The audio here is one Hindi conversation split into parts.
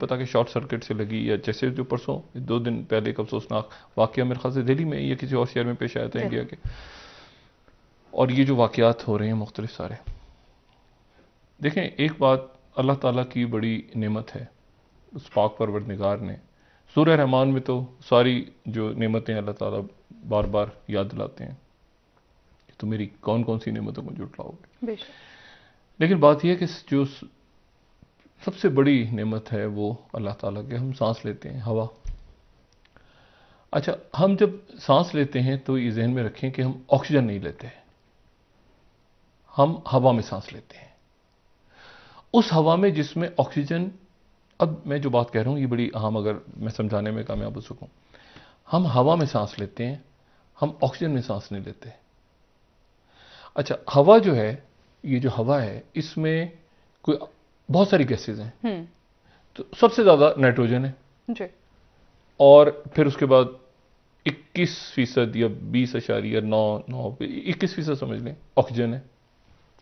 पता कि शॉर्ट सर्किट से लगी या जैसे जो परसों दो दिन पहले एक अफसोसनाक वाक्य मेरे ख्याल से दिल्ली में या किसी और शहर में पेश आया था इंडिया के और ये जो वाक़ात हो रहे हैं मुख्तलिफ सारे देखें एक बात अल्लाह ताला की बड़ी नेमत है उस पाक परवर निगार ने सूर्य रहमान में तो सारी जो नेमतें अल्लाह ताला बार बार याद दिलाते हैं कि तो मेरी कौन कौन सी नेमतों को जुट लाओगे लेकिन बात यह है कि जो सबसे बड़ी नेमत है वो अल्लाह ताला के हम सांस लेते हैं हवा अच्छा हम जब सांस लेते हैं तो ये जहन में रखें कि हम ऑक्सीजन नहीं लेते हम हवा में सांस लेते हैं उस हवा में जिसमें ऑक्सीजन अब मैं जो बात कह रहा हूं ये बड़ी अहम अगर मैं समझाने में कामयाब हो सकूं हम हवा में सांस लेते हैं हम ऑक्सीजन में सांस नहीं लेते अच्छा हवा जो है ये जो हवा है इसमें कोई बहुत सारी गैसेज हैं हम्म। तो सबसे ज़्यादा नाइट्रोजन है जी और फिर उसके बाद 21 फीसद या बीस या नौ नौ इक्कीस फीसद समझ लें ऑक्सीजन है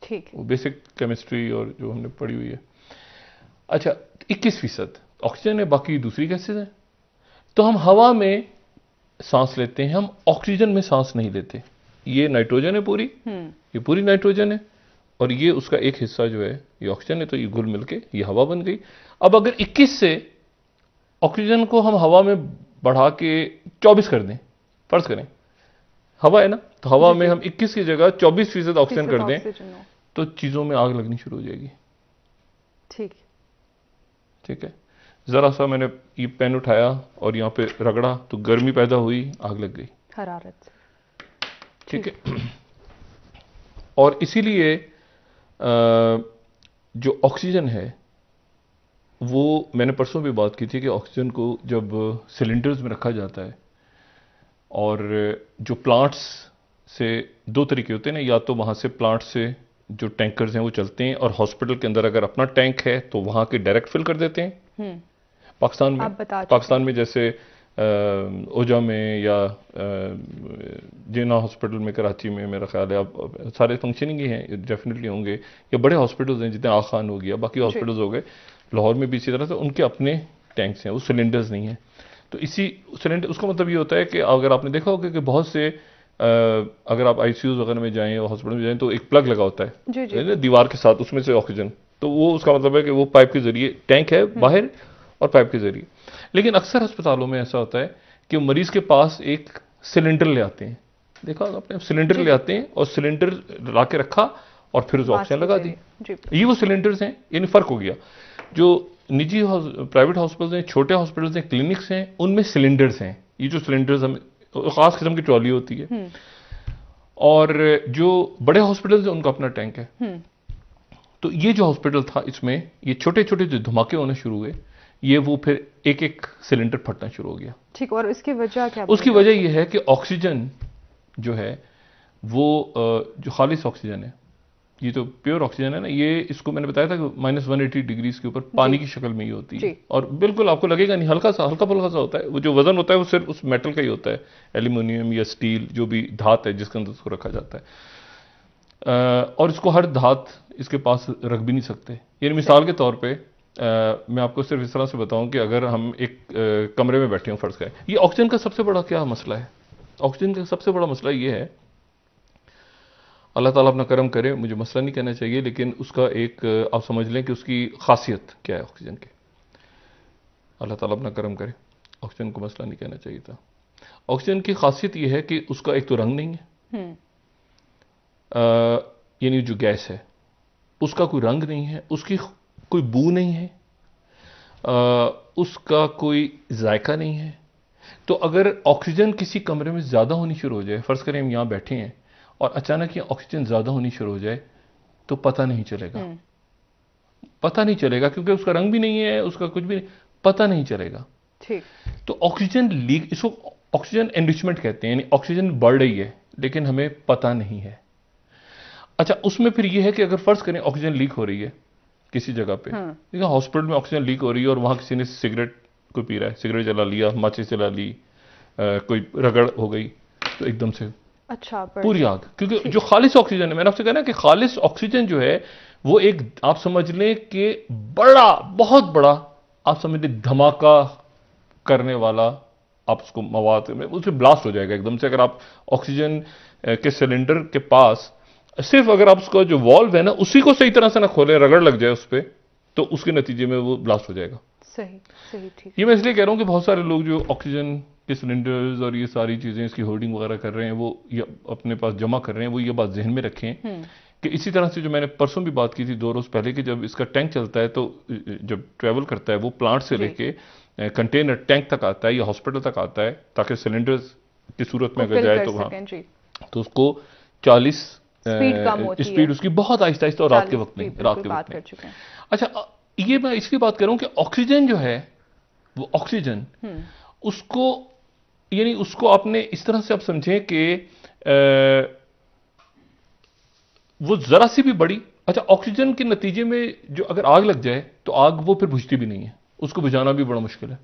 ठीक वो बेसिक केमिस्ट्री और जो हमने पढ़ी हुई है अच्छा 21 फीसद ऑक्सीजन है बाकी दूसरी गैसेज है तो हम हवा में सांस लेते हैं हम ऑक्सीजन में सांस नहीं लेते ये नाइट्रोजन है पूरी हम्म। ये पूरी नाइट्रोजन है और ये उसका एक हिस्सा जो है ये ऑक्सीजन है तो ये घुल मिलके ये हवा बन गई अब अगर 21 से ऑक्सीजन को हम हवा में बढ़ा के 24 कर दें फर्ज करें हवा है ना तो हवा में हम 21 की जगह 24 फीसद ऑक्सीजन कर दें तो चीज़ों में आग लगनी शुरू हो जाएगी ठीक ठीक है ज़रा सा मैंने ये पेन उठाया और यहाँ पे रगड़ा तो गर्मी पैदा हुई आग लग गई हरारत ठीक है और इसीलिए जो ऑक्सीजन है वो मैंने परसों भी बात की थी कि ऑक्सीजन को जब सिलेंडर्स में रखा जाता है और जो प्लांट्स से दो तरीके होते हैं ना या तो वहाँ से प्लांट से जो टैंकर्स हैं वो चलते हैं और हॉस्पिटल के अंदर अगर अपना टैंक है तो वहाँ के डायरेक्ट फिल कर देते हैं हम्म। पाकिस्तान में पाकिस्तान में जैसे ओजा में या जीना हॉस्पिटल में कराची में मेरा ख्याल है अब सारे फंक्शनिंग ही हैं डेफिनेटली होंगे या बड़े हॉस्पिटल्स हैं जितने आखान हो गया बाकी हॉस्पिटल्स हो गए लाहौर में भी इसी तरह से उनके अपने टैंक्स हैं वो सिलेंडर्स नहीं हैं तो इसी सिलेंडर उसका मतलब ये होता है कि अगर आपने देखा होगा कि बहुत से आ, अगर आप आई वगैरह में जाएँ हॉस्पिटल में जाएँ तो एक प्लग लगा होता है दीवार के साथ उसमें से ऑक्सीजन तो वो उसका मतलब है कि वो पाइप के जरिए टैंक है हम्म। बाहर और पाइप के जरिए लेकिन अक्सर अस्पतालों में ऐसा होता है कि मरीज़ के पास एक सिलेंडर ले आते हैं देखा आपने सिलेंडर ले आते हैं और सिलेंडर ला के रखा और फिर ऑक्सीजन लगा दी ये वो सिलेंडर्स हैं इन फ़र्क हो गया जो निजी प्राइवेट हॉस्पिटल्स हैं छोटे हॉस्पिटल्स हैं क्लिनिक्स हैं उनमें सिलेंडर्स हैं ये जो सिलेंडर्स हम ख़ास किस्म की ट्रॉली होती है हम्म। और जो बड़े हॉस्पिटल्स हैं उनका अपना टैंक है हम्म। तो ये जो हॉस्पिटल था इसमें ये छोटे छोटे जो धमाके होने शुरू हुए ये वो फिर एक एक सिलेंडर फटना शुरू हो गया ठीक और इसकी वजह क्या उसकी वजह यह है कि ऑक्सीजन जो है वो जो खालिश ऑक्सीजन है ये तो प्योर ऑक्सीजन है ना ये इसको मैंने बताया था कि माइनस वन एटी डिग्रीज के ऊपर पानी की शक्ल में ही होती है और बिल्कुल आपको लगेगा नहीं हल्का सा हल्का फुल्का सा होता है वो जो वजन होता है वो सिर्फ उस मेटल का ही होता है एल्यूमिनियम या स्टील जो भी धात है जिसके अंदर उसको रखा जाता है और इसको हर धात इसके पास रख भी नहीं सकते यानी मिसाल के तौर पर मैं आपको सिर्फ इस तरह से बताऊं कि अगर हम एक आ, कमरे में बैठे हों फ़र्ज़ का ये ऑक्सीजन का सबसे बड़ा क्या मसला है ऑक्सीजन का सबसे बड़ा मसला ये है अल्लाह ताला अपना करम करे मुझे मसला नहीं कहना चाहिए लेकिन उसका एक आप समझ लें कि उसकी खासियत क्या है ऑक्सीजन की अल्लाह ताला अपना करम करे ऑक्सीजन को मसला नहीं कहना चाहिए था ऑक्सीजन की खासियत यह है कि उसका एक तो रंग नहीं है हम्म। यानी जो गैस है उसका कोई रंग नहीं है उसकी कोई बू नहीं है आ, उसका कोई जायका नहीं है तो अगर ऑक्सीजन किसी कमरे में ज़्यादा होनी शुरू हो जाए फ़र्ज़ करें हम यहां बैठे हैं और अचानक ये ऑक्सीजन ज़्यादा होनी शुरू हो जाए तो पता नहीं चलेगा हम्म। पता नहीं चलेगा क्योंकि उसका रंग भी नहीं है उसका कुछ भी नहीं पता नहीं चलेगा ठीक तो ऑक्सीजन लीक इसको ऑक्सीजन एनरिचमेंट कहते हैं यानी ऑक्सीजन बढ़ रही है लेकिन हमें पता नहीं है अच्छा उसमें फिर यह है कि अगर फ़र्ज़ करें ऑक्सीजन लीक हो रही है किसी जगह पे देखिए हाँ। हॉस्पिटल में ऑक्सीजन लीक हो रही है और वहां किसी ने सिगरेट को पी रहा है सिगरेट जला लिया माचिस जला ली आ, कोई रगड़ हो गई तो एकदम से अच्छा पूरी आग क्योंकि जो खालिश ऑक्सीजन है मैंने आपसे कहना कि खालिश ऑक्सीजन जो है वो एक आप समझ लें कि बड़ा बहुत बड़ा आप समझ लें धमाका करने वाला आप उसको मवाद उसे उससे ब्लास्ट हो जाएगा एकदम से अगर आप ऑक्सीजन के सिलेंडर के पास सिर्फ अगर आप उसका जो वॉल्व है ना उसी को सही तरह से ना खोलें रगड़ लग जाए उस पर तो उसके नतीजे में वो ब्लास्ट हो जाएगा सही सही ठीक ये मैं इसलिए कह रहा हूँ कि बहुत सारे लोग जो ऑक्सीजन के सिलेंडर्स और ये सारी चीज़ें इसकी होर्डिंग वगैरह कर रहे हैं वो ये अपने पास जमा कर रहे हैं वो ये बात जहन में रखें हम्म। कि इसी तरह से जो मैंने परसों भी बात की थी दो रोज़ पहले कि जब इसका टैंक चलता है तो जब ट्रैवल करता है वो प्लांट से लेके कंटेनर टैंक तक आता है या हॉस्पिटल तक आता है ताकि सिलेंडर्स की सूरत में अगर जाए तो वहाँ तो उसको चालीस स्पीड कम होती स्पीड उसकी बहुत आहिस्ता आहिस्ता और रात के वक्त में रात के वक्त अच्छा ये मैं इसकी बात करूं कि ऑक्सीजन जो है वो ऑक्सीजन हम्म। उसको यानी उसको आपने इस तरह से आप समझें कि वो ज़रा सी भी बड़ी अच्छा ऑक्सीजन के नतीजे में जो अगर आग लग जाए तो आग वो फिर बुझती भी नहीं है उसको बुझाना भी बड़ा मुश्किल है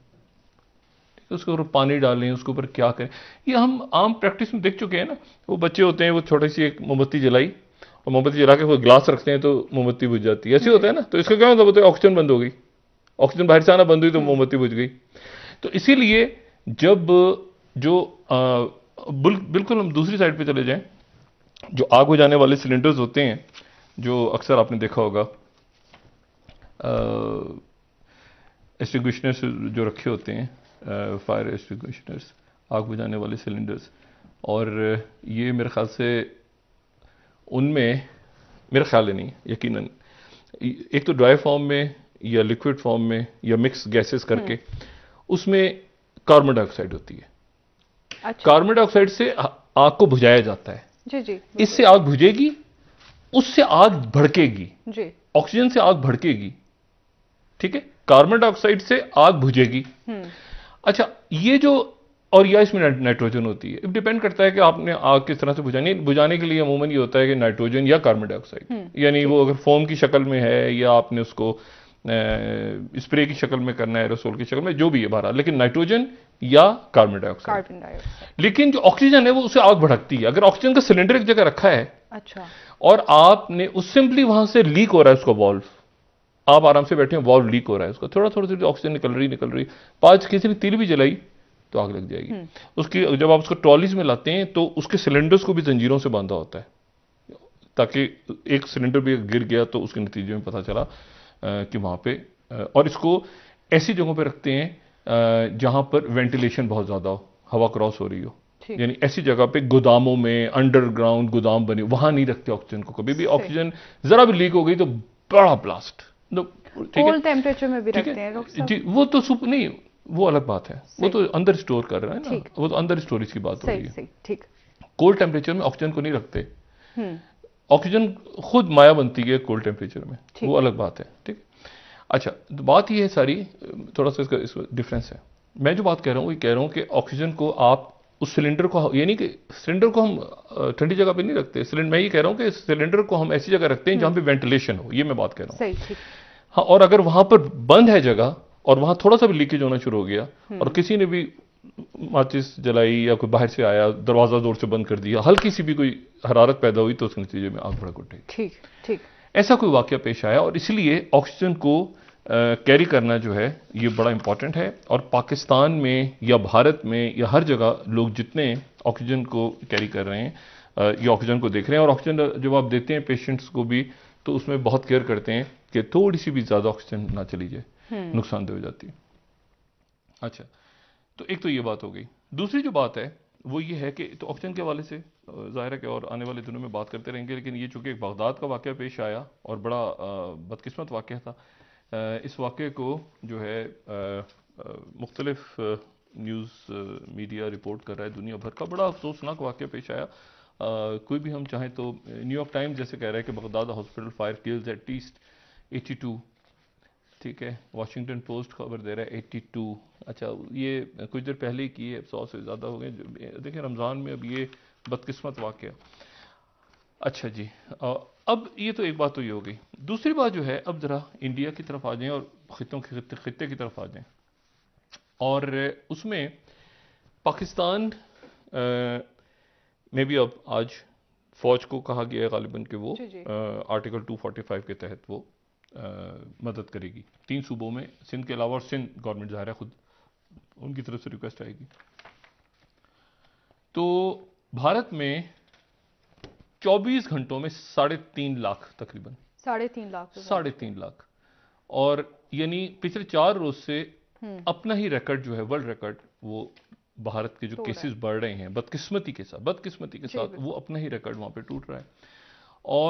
तो उसके ऊपर पानी डालें उसके ऊपर क्या करें ये हम आम प्रैक्टिस में देख चुके हैं ना वो बच्चे होते हैं वो छोटी सी एक मोमबत्ती जलाई और मोमबत्ती जला के वो गिलास रखते हैं तो मोमबत्ती बुझ जाती है ऐसे होता है ना तो इसका क्या मतलब होता है ऑक्सीजन बंद हो गई ऑक्सीजन बाहर से आना बंद हुई तो मोमबत्ती बुझ गई तो इसीलिए जब जो बिल्कुल हम दूसरी साइड पर चले जाएं जो आग हो जाने वाले सिलेंडर्स होते हैं जो अक्सर आपने देखा होगा एक्सटिंग्विशनर्स जो रखे होते हैं फायर एक्सटिंग्विशनर्स आग बुझाने वाले सिलेंडर्स और ये मेरे ख्याल से उनमें मेरा ख्याल है नहीं यकीनन एक तो ड्राई फॉर्म में या लिक्विड फॉर्म में या मिक्स गैसेस करके हम्म। उसमें कार्बन डाइऑक्साइड होती है अच्छा। कार्बन डाइऑक्साइड से आग को बुझाया जाता है जी जी इससे आग बुझेगी उससे आग भड़केगी जी ऑक्सीजन से आग भड़केगी ठीक है कार्बन डाइऑक्साइड से आग भुजेगी हम्म। अच्छा ये जो और या इसमें नाइट्रोजन होती है डिपेंड करता है कि आपने आग किस तरह से बुझानी बुझाने के लिए अमूमन ये होता है कि नाइट्रोजन या कार्बन डाइऑक्साइड हम्म। यानी वो अगर फोम की शक्ल में है या आपने उसको स्प्रे की शक्ल में करना है एरोसोल की शक्ल में जो भी है बहरा लेकिन नाइट्रोजन या कार्बन डाइऑक्साइड लेकिन जो ऑक्सीजन है वो उसे आग भड़कती है अगर ऑक्सीजन का सिलेंडर एक जगह रखा है अच्छा और आपने उस सिंपली वहां से लीक हो रहा है उसको वॉल्व आप आराम से बैठे हैं वॉल्व लीक हो रहा है उसका थोड़ा थोड़ा थोड़ी ऑक्सीजन निकल रही निकल रही पाँच किसी ने तीर भी जलाई तो आग लग जाएगी हम्म। उसकी जब आप उसको ट्रॉलीज में लाते हैं तो उसके सिलेंडर्स को भी जंजीरों से बांधा होता है ताकि एक सिलेंडर भी गिर गया तो उसके नतीजे में पता चला कि वहाँ पे और इसको ऐसी जगहों पे रखते हैं जहाँ पर वेंटिलेशन बहुत ज़्यादा हो हवा क्रॉस हो रही हो यानी ऐसी जगह पे गोदामों में अंडरग्राउंड गोदाम बने वहां नहीं रखते ऑक्सीजन को कभी भी ऑक्सीजन ज़रा भी लीक हो गई तो बड़ा ब्लास्ट कोल्ड टेम्परेचर में भी रखते हैं जी वो तो सुप नहीं वो अलग बात है वो तो अंदर स्टोर कर रहा है ना वो तो अंदर स्टोरेज की बात हो रही है ठीक कोल्ड टेम्परेचर में ऑक्सीजन को नहीं रखते ऑक्सीजन हम्म। खुद माया बनती है कोल्ड टेम्परेचर में वो अलग बात है ठीक अच्छा तो बात ये है सारी थोड़ा सा इसका इस डिफरेंस है मैं जो बात कह रहा हूँ ये कह रहा हूँ कि ऑक्सीजन को आप उस सिलेंडर को यानी कि सिलेंडर को हम ठंडी जगह पे नहीं रखते सिलेंडर मैं ये कह रहा हूँ कि सिलेंडर को हम ऐसी जगह रखते हैं जहाँ हम्म। पे वेंटिलेशन हो ये मैं बात कह रहा हूँ हाँ और अगर वहां पर बंद है जगह और वहां थोड़ा सा भी लीकेज होना शुरू हो गया और हम्म। किसी ने भी माचिस जलाई या कोई बाहर से आया दरवाजा जोर से बंद कर दिया हल्की सी भी कोई हरारत पैदा हुई तो उसके नतीजे में आग भड़क उठे ठीक ठीक ऐसा कोई वाक्य पेश आया और इसलिए ऑक्सीजन को कैरी uh, करना जो है ये बड़ा इंपॉर्टेंट है और पाकिस्तान में या भारत में या हर जगह लोग जितने ऑक्सीजन को कैरी कर रहे हैं ये ऑक्सीजन को देख रहे हैं और ऑक्सीजन जब आप देते हैं पेशेंट्स को भी तो उसमें बहुत केयर करते हैं कि थोड़ी सी भी ज़्यादा ऑक्सीजन ना चली जाए हम्म। नुकसानदेह हो जाती है अच्छा तो एक तो ये बात हो गई दूसरी जो बात है वो ये है कि तो ऑक्सीजन के हवाले से ज़ाहिर है कि और आने वाले दिनों में बात करते रहेंगे लेकिन ये एक बगदाद का वाक़ पेश आया और बड़ा बदकस्मत वाक़ था इस वाक़े को जो है मुख्तलफ न्यूज़ मीडिया रिपोर्ट कर रहा है दुनिया भर का बड़ा अफसोसनाक वाक़ पेश आया आ, कोई भी हम चाहें तो न्यूयॉर्क टाइम्स जैसे कह रहा है कि Baghdad hospital fire kills at least eighty two ठीक है वाशिंगटन पोस्ट खबर दे रहा है टू अच्छा ये कुछ देर पहले ही किए सौ से ज़्यादा हो गए देखिए रमज़ान में अब ये बदकस्मत वाक्य अच्छा जी आ, अब ये तो एक बात तो ये हो गई दूसरी बात जो है अब ज़रा इंडिया की तरफ आ जाएं और खितों के खत्े की तरफ आ जाएं और उसमें पाकिस्तान में भी अब आज फ़ौज को कहा गया है गालिबन के वो आ, आर्टिकल 245 के तहत वो आ, मदद करेगी तीन सूबों में सिंध के अलावा और सिंध गवर्नमेंट ज़ाहिर है ख़ुद उनकी तरफ से रिक्वेस्ट आएगी तो भारत में 24 घंटों में साढ़े तीन लाख तकरीबन साढ़े तीन लाख साढ़े तीन लाख और यानी पिछले चार रोज से हम्म। अपना ही रिकॉर्ड जो है वर्ल्ड रिकॉर्ड वो भारत के जो केसेस बढ़ रहे हैं बदकिस्मती के साथ बदकिस्मती के साथ वो अपना ही रिकॉर्ड वहां पे टूट रहा है और